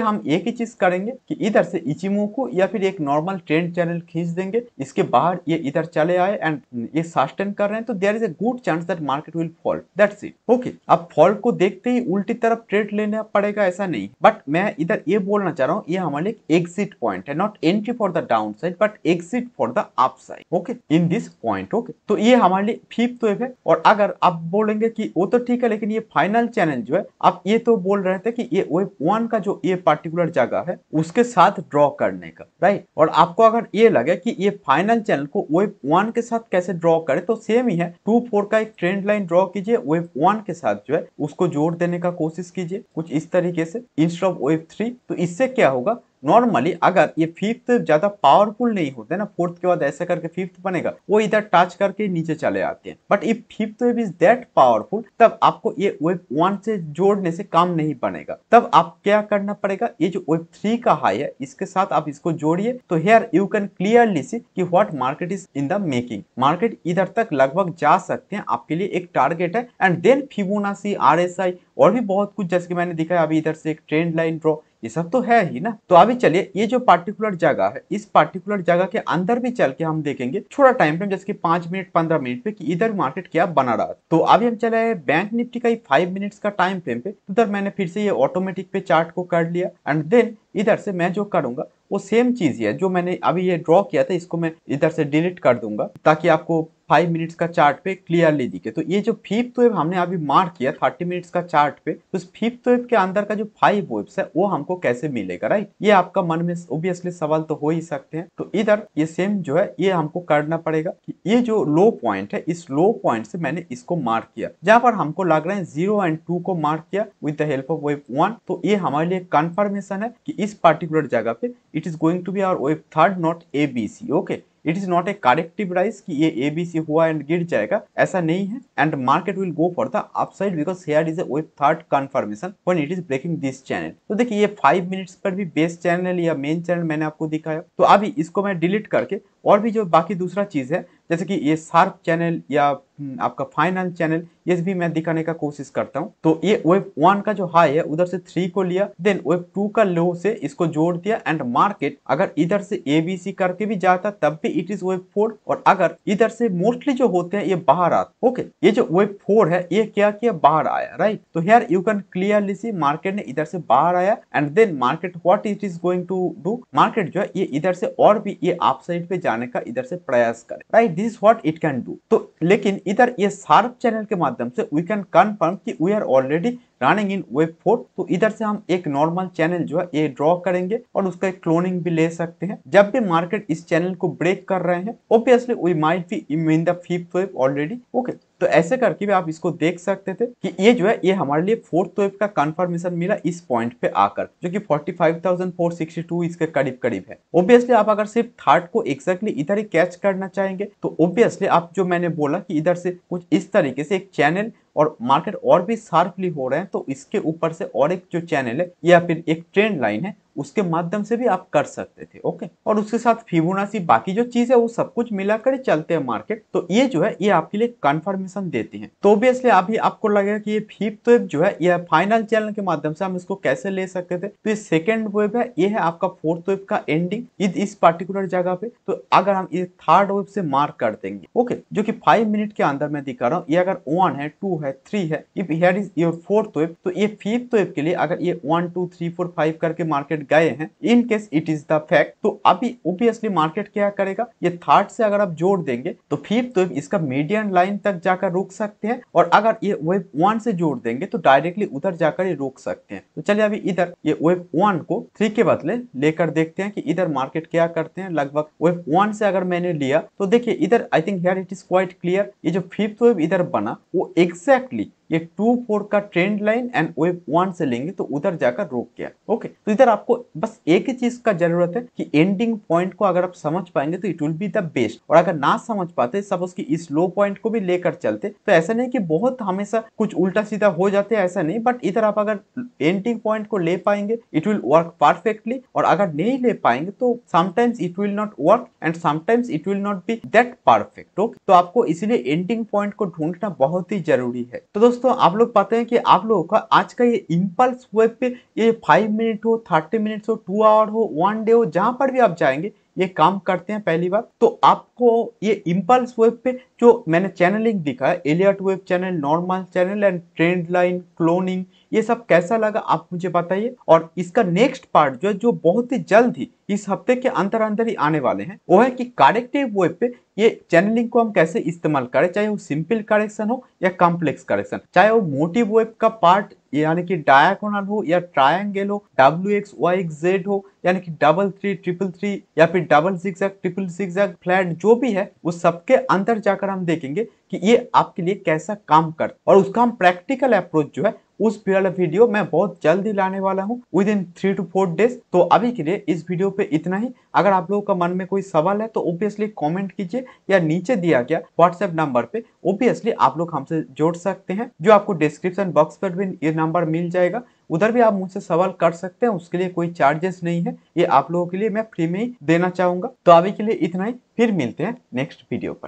हम एक ही चीज करेंगे कि इधर से इचिमो को या फिर एक नॉर्मल ट्रेंड चैनल खींच देंगे इसके बाहर ये इधर चले आए एंड ये सस्टेन कर रहे हैं तो there is a good chance that market will fall that's it okay अब फॉल को देखते ही उल्टी तरफ ट्रेड लेना पड़ेगा ऐसा नहीं बट मैं इधर ये बोलना चाह रहा हूँ ये हमारे एग्जिट पॉइंट है not entry for the downside but exit for the upside okay in this point okay तो ये हमारे लिए फिफ्थ वेव है और अगर आप बोलेंगे कि वो तो ठीक है लेकिन ये फाइनल चैनल जो है आप ये तो बोल रहे थे कि ये वेव वन का जो ये पार्टिकुलर जगह है उसके साथ ड्रॉ करने का राइट और आपको अगर ये लगे कि ये फाइनल चैनल को वेब वन के साथ कैसे ड्रॉ करे तो सेम ही है टू फोर का एक ट्रेंड लाइन ड्रॉ कीजिए वेब वन के साथ जो है उसको जोड़ देने का कोशिश कीजिए कुछ इस तरीके से इंस्टेड वेब थ्री तो इससे क्या होगा नॉर्मली अगर ये फिफ्थ ज्यादा पावरफुल नहीं होते ना फोर्थ के बाद ऐसे करके फिफ्थ बनेगा वो इधर टच करके नीचे चले आते हैं but if fifth wave is that powerful तब आपको ये वेब वन से जोड़ने से काम नहीं बनेगा तब आप क्या करना पड़ेगा ये जो वेब थ्री का हाई है इसके साथ आप इसको जोड़िए तो here you can clearly see की what market is in the making market इधर तक लगभग जा सकते हैं आपके लिए एक टारगेट है and then Fibonacci R S I और भी बहुत कुछ जैसे कि मैंने दिखाया अभी इधर से एक ट्रेंड लाइन ड्रॉ ये सब तो है ही ना तो अभी चलिए ये जो पार्टिकुलर जगह है इस पार्टिकुलर जगह के अंदर भी चल के हम देखेंगे थोड़ा टाइम फ्रेम जैसे कि पांच मिनट पंद्रह मिनट पे कि इधर मार्केट क्या बना रहा है तो अभी हम चले हैं बैंक निफ्टी का फाइव मिनट्स का टाइम फ्रेम पे तो उधर मैंने फिर से ये ऑटोमेटिक पे चार्ट को कर लिया एंड देन इधर से मैं जो करूंगा वो सेम चीज है जो मैंने अभी ये ड्रॉ किया था इसको मैं इधर से डिलीट कर दूंगा ताकि आपको फाइव मिनट्स का चार्ट पे क्लियरली दिखे तो ये जो फिफ्थ वेब हमने अभी मार्क किया थर्टी मिनट्स का चार्ट पे तो उस फिफ्थ वेब के अंदर का जो फाइव वेब्स है वो हमको कैसे मिलेगा राइट ये आपका मन में ओब्वियसली सवाल तो हो ही सकते हैं तो इधर ये सेम जो है ये हमको करना पड़ेगा कि ये जो लो पॉइंट है इस लो पॉइंट से मैंने इसको मार्क किया जहाँ पर हमको लग रहा है जीरो एंड टू को मार्क किया with the help of wave one तो ये हमारे लिए कन्फर्मेशन है कि इस पर्टिकुलर जगह पे it is going to be our wave third not A B C okay it is not a corrective rise कि ये ए बी सी हुआ एंड गिर जाएगा ऐसा नहीं है and market will go for the upside because here is third confirmation one it is breaking this channel तो देखिए ये फाइव मिनट्स पर भी बेस्ट चैनल या मेन चैनल मैंने आपको दिखाया तो अभी इसको मैं डिलीट करके और भी जो बाकी दूसरा चीज़ है जैसे कि ये सार्क चैनल या हम्म, आपका फाइनल चैनल ये भी मैं दिखाने का कोशिश करता हूँ तो ये वेब वन का जो हाई है उधर से थ्री को लिया देन वेब टू का लो से इसको जोड़ दिया एंड मार्केट अगर इधर से एबीसी करके भी जाता तब भी इट इज वेब फोर और अगर इधर से मोस्टली जो होते हैं ये बाहर आते ओके ये जो वेब फोर है ये क्या किया बाहर आया राइट तो here you can clearly see market ने इधर से बाहर आया and then market what it is going to do market जो है ये इधर से और भी ये अपसाइड पे जाने बनाने का इधर से प्रयास करें right this what it can do तो लेकिन इधर ये सार्प चैनल के माध्यम से वी कैन कन्फर्म कि we are already running in wave four तो इधर से हम एक नॉर्मल चैनल जो है ये ड्रॉ करेंगे और उसका एक क्लोनिंग भी ले सकते हैं जब भी मार्केट इस चैनल को ब्रेक कर रहे हैं obviously we might be in the fifth wave already okay तो ऐसे करके भी आप इसको देख सकते थे कि ये जो है ये हमारे लिए फोर्थ वेव का कंफर्मेशन मिला इस पॉइंट पे आकर जो कि 45,462 इसके करीब करीब है ओब्वियसली आप अगर सिर्फ थर्ड को एक्जैक्टली इधर ही कैच करना चाहेंगे तो ओब्वियसली आप जो मैंने बोला कि इधर से कुछ इस तरीके से एक चैनल और मार्केट और भी शार्पली हो रहे हैं तो इसके ऊपर से और एक जो चैनल है या फिर एक ट्रेंड लाइन है उसके माध्यम से भी आप कर सकते थे ओके और उसके साथ फिबोनाची बाकी जो चीज है वो सब कुछ मिलाकर चलते हैं मार्केट तो ये जो है ये आपके लिए कंफर्मेशन देते हैं तो ऑब्वियसली अभी आपको लगेगा कि ये फिफ्थ वेब तो जो है यह फाइनल चैनल के माध्यम से हम इसको कैसे ले सकते थे तो ये सेकेंड वेब है ये है आपका फोर्थ वेब का एंडिंग इस पर्टिकुलर जगह पे तो अगर हम ये थर्ड वेब से मार्क कर देंगे ओके जो की फाइव मिनट के अंदर मैं दिखा रहा हूँ ये अगर वन है टू है थ्री है if here is your fourth wave तो ये फिफ्थ वेब के लिए अगर ये one two three four five करके मार्केट गए हैं in case it is the fact तो अभी ओबियसली मार्केट क्या करेगा ये थर्ड से अगर आप जोड़ देंगे तो फिर तो इसका मीडियम लाइन तक जाकर रोक सकते हैं और अगर ये वेब वन से जोड़ देंगे तो डायरेक्टली उधर जाकर ये रोक सकते हैं तो चलिए अभी इधर ये वेब वन को थ्री के बदले लेकर देखते हैं कि इधर मार्केट क्या करते हैं लगभग वेब वन से अगर मैंने लिया तो देखिये इधर I think here it is quite clear ये जो फिफ्थ वेब इधर बना वो एग्जैक्टली ये टू फोर का trend line and wave one से लेंगे तो उधर जाकर रोक गया ओके तो इधर आपको बस एक ही चीज का जरूरत है कि एंडिंग पॉइंट को अगर आप समझ पाएंगे तो it will be the best और अगर ना समझ पाते सपोज की इस लो पॉइंट को भी लेकर चलते तो ऐसा नहीं कि बहुत हमेशा कुछ उल्टा सीधा हो जाते हैं ऐसा नहीं बट इधर आप अगर एंडिंग पॉइंट को ले पाएंगे इट विल वर्क परफेक्टली और अगर नहीं ले पाएंगे तो sometimes it will not work and sometimes it will not be that perfect okay तो आपको इसीलिए एंडिंग पॉइंट को ढूंढना बहुत ही जरूरी है तो दोस्तों दोस्तों आप लोग पाते हैं कि आप लोगों का आज का ये इम्पल्स वेब पे ये फाइव मिनट हो थर्टी मिनट्स हो टू आवर हो वन डे हो जहाँ पर भी आप जाएंगे ये काम करते हैं पहली बार तो आपको ये इम्पल्स वेब पे जो मैंने चैनलिंग दिखा है Elliott wave channel normal channel and trend line cloning ये सब कैसा लगा आप मुझे बताइए और इसका नेक्स्ट पार्ट जो है जो बहुत ही जल्द ही इस हफ्ते के अंदर अंदर ही आने वाले हैं वो है कि कारेक्टिव वेब पे ये चैनलिंग को हम कैसे इस्तेमाल करें चाहे वो सिंपल करेक्शन हो या कॉम्प्लेक्स करेक्शन चाहे वो मोटिव वेब का पार्ट यानी कि डायगोनल हो या ट्रायंगल हो W X Y X Z हो यानी कि डबल थ्री ट्रिपल थ्री या फिर double six triple six flat जो भी है उस सबके अंदर जाकर हम देखेंगे कि ये आपके लिए कैसा काम कर और उसका हम प्रैक्टिकल अप्रोच जो है उस वाला वीडियो मैं बहुत जल्दी लाने वाला हूँ within three two four days तो अभी के लिए इस वीडियो पे इतना ही अगर आप लोगों का मन में कोई सवाल है तो ओब्वियसली कमेंट कीजिए या नीचे दिया गया व्हाट्सएप नंबर पे ओब्वियसली आप लोग हमसे जोड़ सकते हैं जो आपको डिस्क्रिप्शन बॉक्स पर भी ये नंबर मिल जाएगा उधर भी आप मुझसे सवाल कर सकते हैं उसके लिए कोई चार्जेस नहीं है ये आप लोगों के लिए मैं फ्री में ही देना चाहूंगा तो अभी के लिए इतना ही फिर मिलते हैं नेक्स्ट वीडियो पर